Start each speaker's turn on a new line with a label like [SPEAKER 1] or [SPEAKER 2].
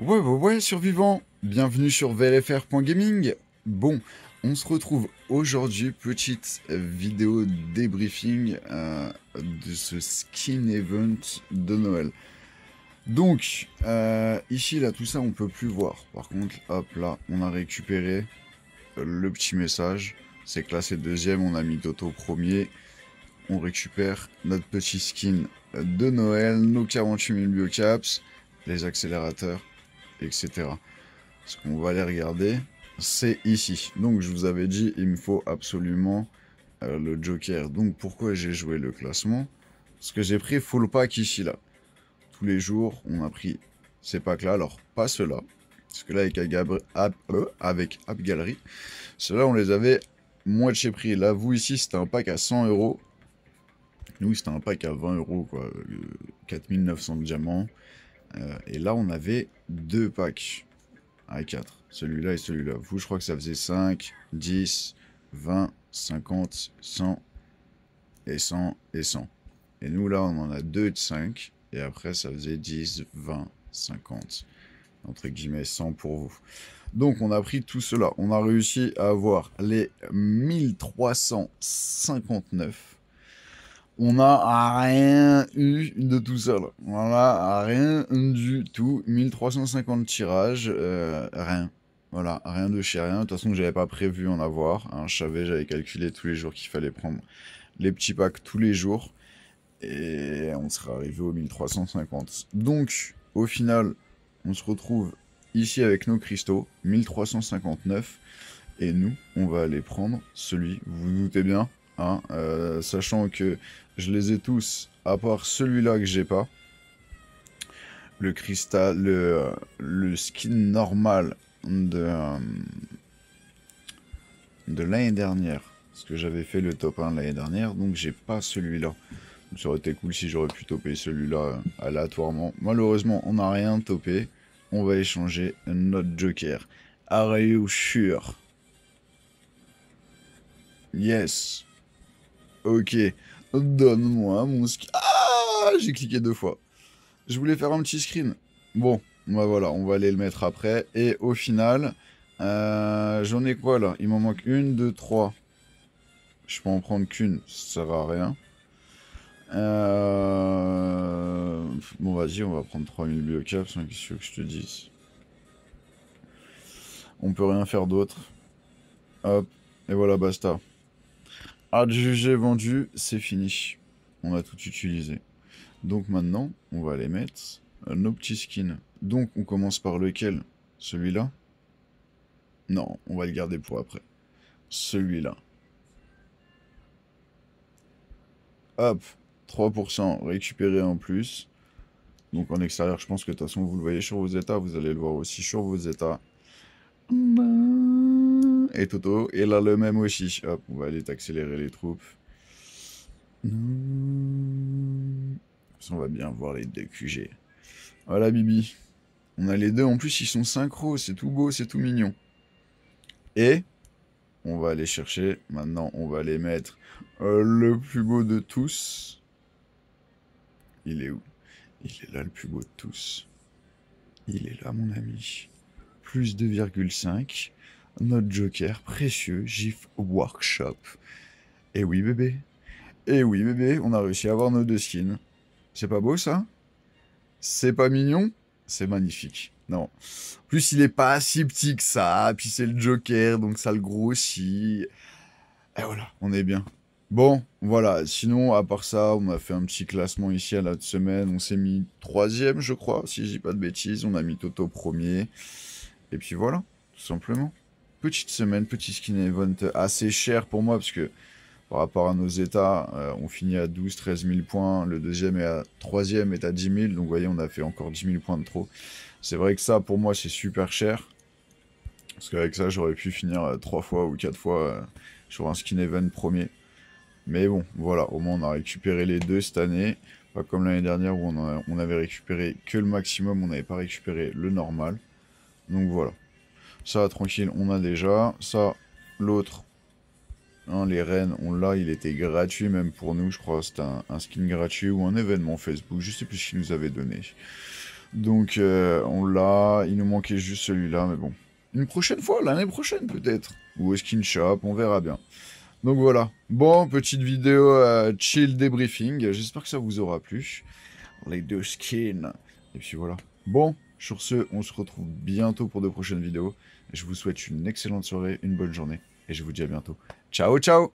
[SPEAKER 1] Ouais, ouais, ouais, survivants Bienvenue sur VLFR.gaming Bon, on se retrouve aujourd'hui, petite vidéo débriefing euh, de ce skin event de Noël. Donc, euh, ici, là, tout ça, on peut plus voir. Par contre, hop, là, on a récupéré le petit message. C'est classé deuxième, on a mis Toto premier. On récupère notre petit skin de Noël, nos 48 000 biocaps, les accélérateurs etc. Ce qu'on va aller regarder, c'est ici. Donc je vous avais dit, il me faut absolument euh, le joker. Donc pourquoi j'ai joué le classement Parce que j'ai pris full pack ici, là. Tous les jours, on a pris ces packs-là. Alors, pas ceux-là. Parce que là, avec, euh, avec App Gallery, ceux-là, on les avait chez prix. Là, vous, ici, c'était un pack à 100 euros. Nous, c'était un pack à 20 euros, quoi. 4900 euh, diamants. Euh, et là, on avait deux packs à ah, 4. Celui-là et celui-là. Vous, je crois que ça faisait 5, 10, 20, 50, 100 et 100 et 100. Et nous, là, on en a deux de 5. Et après, ça faisait 10, 20, 50. Entre guillemets, 100 pour vous. Donc, on a pris tout cela. On a réussi à avoir les 1359 on n'a rien eu de tout seul. Voilà, rien du tout. 1350 tirages, euh, rien. Voilà, rien de chez rien. De toute façon, j'avais pas prévu en avoir. Hein. Je savais, j'avais calculé tous les jours qu'il fallait prendre les petits packs tous les jours. Et on sera arrivé au 1350. Donc, au final, on se retrouve ici avec nos cristaux, 1359. Et nous, on va aller prendre celui, vous vous doutez bien, Hein, euh, sachant que je les ai tous, à part celui-là que j'ai pas. Le cristal, le, skin normal de, euh, de l'année dernière. Parce que j'avais fait le top 1 l'année dernière, donc j'ai pas celui-là. Ça aurait été cool si j'aurais pu toper celui-là euh, aléatoirement. Malheureusement, on n'a rien topé. On va échanger notre joker. Are you sure? Yes. Ok, donne-moi mon Ah, j'ai cliqué deux fois. Je voulais faire un petit screen. Bon, bah voilà, on va aller le mettre après. Et au final, euh, j'en ai quoi là Il m'en manque une, deux, trois. Je peux en prendre qu'une, ça sert à rien. Euh, bon, vas-y, on va prendre 3000 biocaps, hein, qu'est-ce que je te dise On peut rien faire d'autre. Hop, et voilà, basta. Adjugé vendu, c'est fini. On a tout utilisé. Donc maintenant, on va aller mettre euh, nos petits skins. Donc on commence par lequel Celui-là Non, on va le garder pour après. Celui-là. Hop, 3% récupéré en plus. Donc en extérieur, je pense que de toute façon, vous le voyez sur vos états, vous allez le voir aussi sur vos états. Et Toto, et là le même aussi. Hop, on va aller accélérer les troupes. On va bien voir les deux QG. Voilà Bibi. On a les deux, en plus ils sont synchro, c'est tout beau, c'est tout mignon. Et on va aller chercher, maintenant on va aller mettre euh, le plus beau de tous. Il est où Il est là le plus beau de tous. Il est là mon ami plus 2,5, notre joker précieux, GIF Workshop. Et eh oui bébé, et eh oui bébé, on a réussi à avoir nos deux skins. C'est pas beau ça C'est pas mignon C'est magnifique. Non. plus, il est pas si petit que ça, puis c'est le Joker, donc ça le grossit. Et eh voilà, on est bien. Bon, voilà. Sinon, à part ça, on a fait un petit classement ici à la semaine. On s'est mis troisième, je crois, si je dis pas de bêtises. On a mis Toto premier. Et puis voilà, tout simplement. Petite semaine, petit skin event assez cher pour moi, parce que par rapport à nos états, euh, on finit à 12, 13 000 points, le deuxième et à troisième est à 10 000, donc vous voyez, on a fait encore 10 000 points de trop. C'est vrai que ça, pour moi, c'est super cher, parce qu'avec ça, j'aurais pu finir euh, trois fois ou quatre fois euh, sur un skin event premier. Mais bon, voilà, au moins on a récupéré les deux cette année, pas comme l'année dernière où on avait récupéré que le maximum, on n'avait pas récupéré le normal. Donc voilà. Ça, tranquille, on a déjà. Ça, l'autre, hein, les rennes, on l'a. Il était gratuit même pour nous, je crois. C'était un, skin gratuit ou un événement Facebook. Je sais plus ce qu'il nous avait donné. Donc euh, on l'a. Il nous manquait juste celui-là, mais bon. Une prochaine fois, l'année prochaine peut-être. Ou au skin shop, on verra bien. Donc voilà. Bon, petite vidéo euh, chill débriefing. J'espère que ça vous aura plu. Les deux skins. Et puis voilà. Bon, sur ce, on se retrouve bientôt pour de prochaines vidéos. Je vous souhaite une excellente soirée, une bonne journée, et je vous dis à bientôt. Ciao, ciao